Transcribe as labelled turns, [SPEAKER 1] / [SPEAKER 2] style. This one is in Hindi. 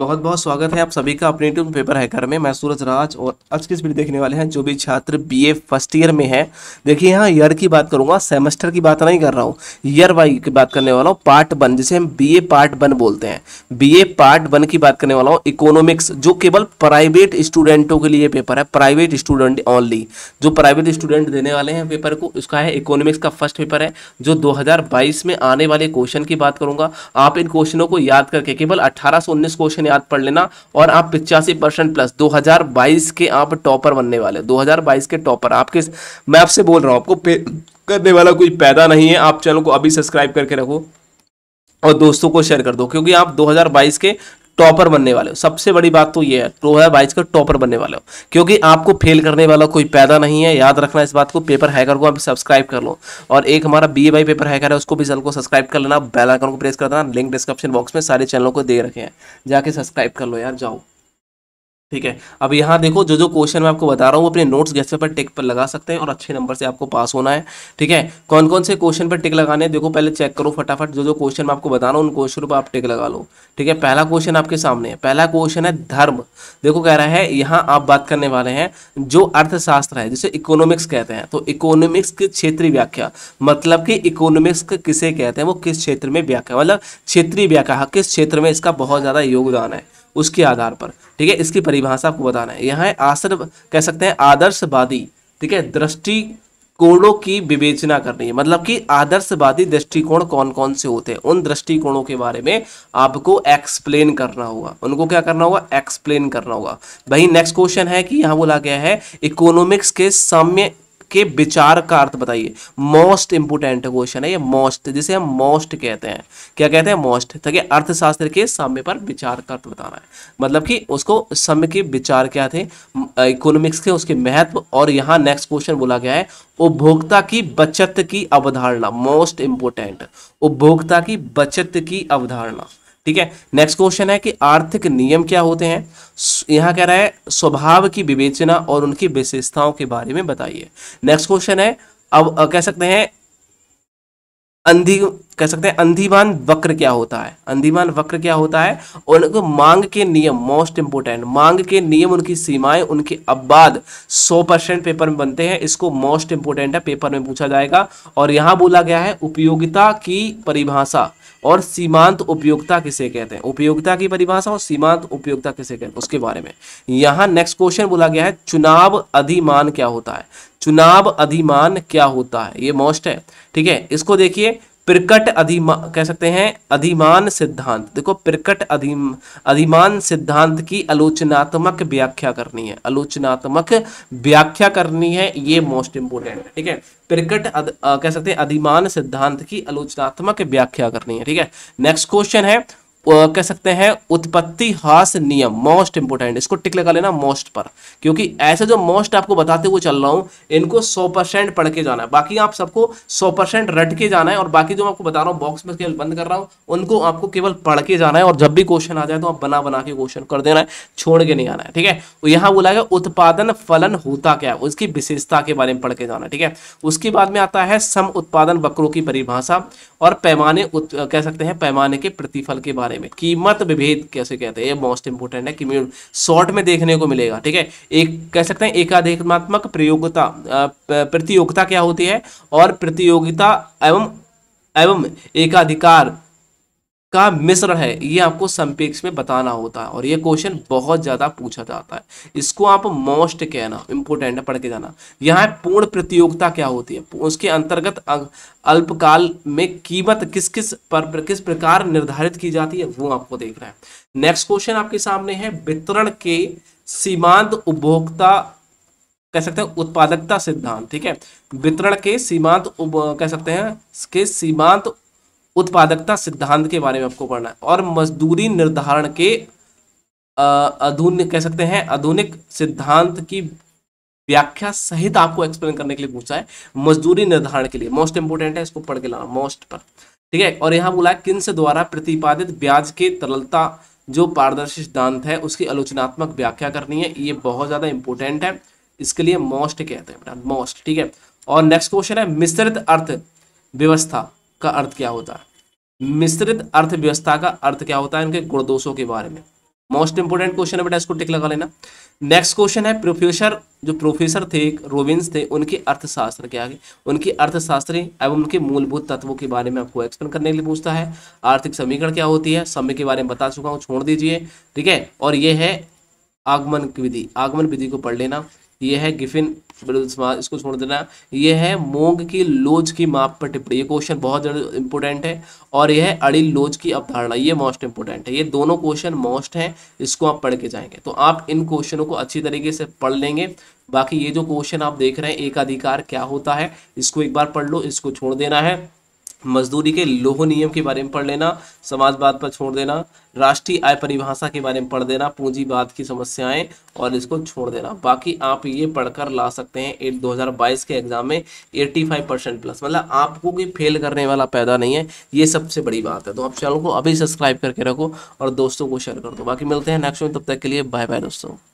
[SPEAKER 1] बहुत बहुत स्वागत है आप सभी का अपने यूट्यूब पेपर हैकर में मैं सूरज राज और आज की इस वीडियो देखने वाले हैं जो भी छात्र बीए फर्स्ट ईयर में है देखिए यहाँ ईयर की बात करूंगा सेमेस्टर की बात नहीं कर रहा हूँ ईयर वाई की बात करने वाला हूँ पार्ट वन जिसे हम बीए पार्ट वन बोलते हैं बीए पार्ट वन की बात करने वाला हूँ इकोनॉमिक्स जो केवल प्राइवेट स्टूडेंटों के लिए पेपर है प्राइवेट स्टूडेंट ऑनली जो प्राइवेट स्टूडेंट देने वाले हैं पेपर को उसका है इकोनॉमिक्स का फर्स्ट पेपर है जो दो में आने वाले क्वेश्चन की बात करूंगा आप इन क्वेश्चनों को याद करके केवल अट्ठारह क्वेश्चन याद पढ़ लेना और आप पिचासी परसेंट प्लस 2022 के आप टॉपर बनने वाले 2022 के टॉपर आपके मैं आपसे बोल रहा हूँ आपको करने वाला कोई पैदा नहीं है आप चैनल को अभी सब्सक्राइब करके रखो और दोस्तों को शेयर कर दो क्योंकि आप 2022 के टॉपर बनने वाले हो सबसे बड़ी बात तो ये है प्रो है वाइज का टॉपर बनने वाले हो क्योंकि आपको फेल करने वाला कोई पैदा नहीं है याद रखना इस बात को पेपर हैकर को आप सब्सक्राइब कर लो और एक हमारा बी बाई पेपर हैकर है उसको भी चैनल को सब्सक्राइब कर लेना बेल आइकन को प्रेस कर देना लिंक डिस्क्रिप्शन बॉक्स में सारे चैनलों को दे रखे हैं जाके सब्सक्राइब कर लो यार जाओ ठीक है अब यहाँ देखो जो जो क्वेश्चन मैं आपको बता रहा हूँ वो अपने नोट्स गैस पेपर टिक पर लगा सकते हैं और अच्छे नंबर से आपको पास होना है ठीक है कौन कौन से क्वेश्चन पर टिक लगाने हैं देखो पहले चेक करो फटाफट जो जो क्वेश्चन मैं आपको बता रहा हूँ उन क्वेश्चन पर आप टिक लगा लो ठीक है पहला क्वेश्चन आपके सामने है पहला क्वेश्चन है धर्म देखो कह रहा है यहाँ आप बात करने वाले हैं जो अर्थशास्त्र है जिसे इकोनॉमिक्स कहते हैं तो इकोनॉमिक्स की क्षेत्रीय व्याख्या मतलब कि इकोनॉमिक्स किसे कहते हैं वो किस क्षेत्र में व्याख्या मतलब क्षेत्रीय व्याख्या हाँ, किस क्षेत्र में इसका बहुत ज़्यादा योगदान है उसके आधार पर ठीक है इसकी परिभाषा आपको बताना है यहाँ आश्र कह सकते हैं आदर्शवादी ठीक है दृष्टि कोणों की विवेचना करनी है मतलब कि आदर्शवादी दृष्टिकोण कौन कौन से होते हैं उन दृष्टिकोणों के बारे में आपको एक्सप्लेन करना होगा उनको क्या करना होगा एक्सप्लेन करना होगा वही नेक्स्ट क्वेश्चन है कि यहाँ बोला गया है इकोनॉमिक्स के साम्य के विचार का अर्थ बताइए मोस्ट इंपोर्टेंट क्वेश्चन है ये मोस्ट जिसे हम मोस्ट कहते हैं क्या कहते हैं मोस्ट ताकि अर्थशास्त्र के साम्य पर विचार का अर्थ बताना है मतलब कि उसको समय के विचार क्या थे इकोनॉमिक्स के उसके महत्व और यहाँ नेक्स्ट क्वेश्चन बोला गया है उपभोक्ता की बचत की अवधारणा मोस्ट इंपोर्टेंट उपभोक्ता की बचत की अवधारणा ठीक है नेक्स्ट क्वेश्चन है कि आर्थिक नियम क्या होते हैं यहां कह रहा है स्वभाव की विवेचना और उनकी विशेषताओं के बारे में बताइए नेक्स्ट क्वेश्चन है अब कह सकते हैं अंधी कह सकते हैं अंधिमान वक्र क्या होता है अंधिमान वक्र क्या होता है उनको मांग के नियम मोस्ट इंपोर्टेंट मांग के नियम उनकी सीमाएं उनके अबाद 100 परसेंट पेपर में बनते हैं इसको मोस्ट इंपोर्टेंट है पेपर में पूछा जाएगा और यहां बोला गया है उपयोगिता की परिभाषा और सीमांत उपयोगिता किसे कहते हैं उपयोगिता की परिभाषा और सीमांत उपयोगिता किसे कहते हैं उसके बारे में यहां नेक्स्ट क्वेश्चन बोला गया है चुनाव अधिमान क्या होता है चुनाव अधिमान क्या होता है ये मोस्ट है ठीक है इसको देखिए प्रकट अधिमा कह सकते हैं अधिमान सिद्धांत देखो प्रकट अधिम अधिमान सिद्धांत की आलोचनात्मक व्याख्या करनी है आलोचनात्मक व्याख्या करनी है ये मोस्ट इंपोर्टेंट ठीक है प्रकट कह सकते हैं अधिमान सिद्धांत की आलोचनात्मक व्याख्या करनी है ठीक है नेक्स्ट क्वेश्चन है कह सकते हैं उत्पत्ति हास नियम मोस्ट इंपोर्टेंट इसको टिक लगा लेना मोस्ट पर क्योंकि ऐसे जो मोस्ट आपको बताते हुए चल रहा हूं इनको सौ परसेंट पढ़ के जाना है बाकी आप सबको 100 परसेंट रट के जाना है और बाकी जो मैं आपको बता रहा हूं बॉक्स में केवल बंद कर रहा हूं उनको आपको केवल पढ़ के जाना है और जब भी क्वेश्चन आ जाए तो आप बना बना के क्वेश्चन कर देना है छोड़ के नहीं आना है ठीक है तो यहां बोला गया उत्पादन फलन होता क्या है उसकी विशेषता के बारे में पढ़ के जाना ठीक है उसके बाद में आता है सम उत्पादन वक्रों की परिभाषा और पैमाने कह सकते हैं पैमाने के प्रतिफल के बारे बारे में कीमत विभेद कैसे कहते हैं ये मोस्ट इंपोर्टेंट है कि शॉर्ट में देखने को मिलेगा ठीक है एक कह सकते हैं एकाधिकमात्मक प्रयोगता प्रतियोगिता क्या होती है और प्रतियोगिता एवं एवं एकाधिकार का मिश्रण है ये आपको संपेक्ष में बताना होता है और ये क्वेश्चन बहुत ज़्यादा पूछा जाता है इसको आप मोस्ट कहना इंपोर्टेंट है पढ़ के जाना यहाँ पूर्ण प्रतियोगिता क्या होती है उसके अंतर्गत अल्पकाल में कीमत किस किस पर किस प्रकार निर्धारित की जाती है वो आपको देख रहे है नेक्स्ट क्वेश्चन आपके सामने है वितरण के सीमांत उपभोक्ता कह सकते हैं उत्पादकता सिद्धांत ठीक है वितरण के सीमांत कह सकते हैं के सीमांत उत्पादकता सिद्धांत के बारे में आपको पढ़ना है और मजदूरी निर्धारण के आधुनिक कह सकते हैं आधुनिक सिद्धांत की व्याख्या सहित आपको एक्सप्लेन करने के लिए पूछा है मजदूरी निर्धारण के लिए मोस्ट इंपोर्टेंट है इसको पढ़ के लाना मोस्ट पर ठीक है और यहाँ बोला किन्स द्वारा प्रतिपादित ब्याज के तरलता जो पारदर्शी सिद्धांत है उसकी आलोचनात्मक व्याख्या करनी है ये बहुत ज़्यादा इंपॉर्टेंट है इसके लिए मोस्ट कहते हैं मोस्ट ठीक है और नेक्स्ट क्वेश्चन है मिश्रित अर्थ व्यवस्था का अर्थ क्या होता है मिश्रित अर्थव्यवस्था का अर्थ क्या होता है इनके गुणदोषों के बारे में मोस्ट इंपोर्टेंट क्वेश्चन है बेटा इसको टिक लगा लेना नेक्स्ट क्वेश्चन है प्रोफेसर जो प्रोफेसर थे रोबिन्स थे उनके अर्थशास्त्र के आगे उनके अर्थशास्त्री एवं उनके मूलभूत तत्वों के बारे में आपको एक्सप्लेन करने के लिए पूछता है आर्थिक समीकरण क्या होती है समय के बारे में बता चुका हूँ छोड़ दीजिए ठीक है और ये है आगमन विधि आगमन विधि को पढ़ लेना ये है गिफिन इसको छोड़ देना ये है मोंग की लोज की माप पर टिप्पणी ये क्वेश्चन बहुत ज़्यादा इंपॉर्टेंट है और यह है अड़िल लोज की अवधारणा ये मोस्ट इंपॉर्टेंट है ये दोनों क्वेश्चन मोस्ट हैं इसको आप पढ़ के जाएंगे तो आप इन क्वेश्चनों को अच्छी तरीके से पढ़ लेंगे बाकी ये जो क्वेश्चन आप देख रहे हैं अधिकार क्या होता है इसको एक बार पढ़ लो इसको छोड़ देना है मजदूरी के लोह नियम के बारे में पढ़ लेना समाजवाद पर छोड़ देना राष्ट्रीय आय परिभाषा के बारे में पढ़ देना पूंजीवाद की समस्याएं और इसको छोड़ देना बाकी आप ये पढ़कर ला सकते हैं एट 2022 के एग्जाम में 85 परसेंट प्लस मतलब आपको कोई फेल करने वाला पैदा नहीं है ये सबसे बड़ी बात है तो आप चैनल को अभी सब्सक्राइब करके रखो और दोस्तों को शेयर कर दो बाकी मिलते हैं नेक्स्ट में तब तक के लिए बाय बाय दोस्तों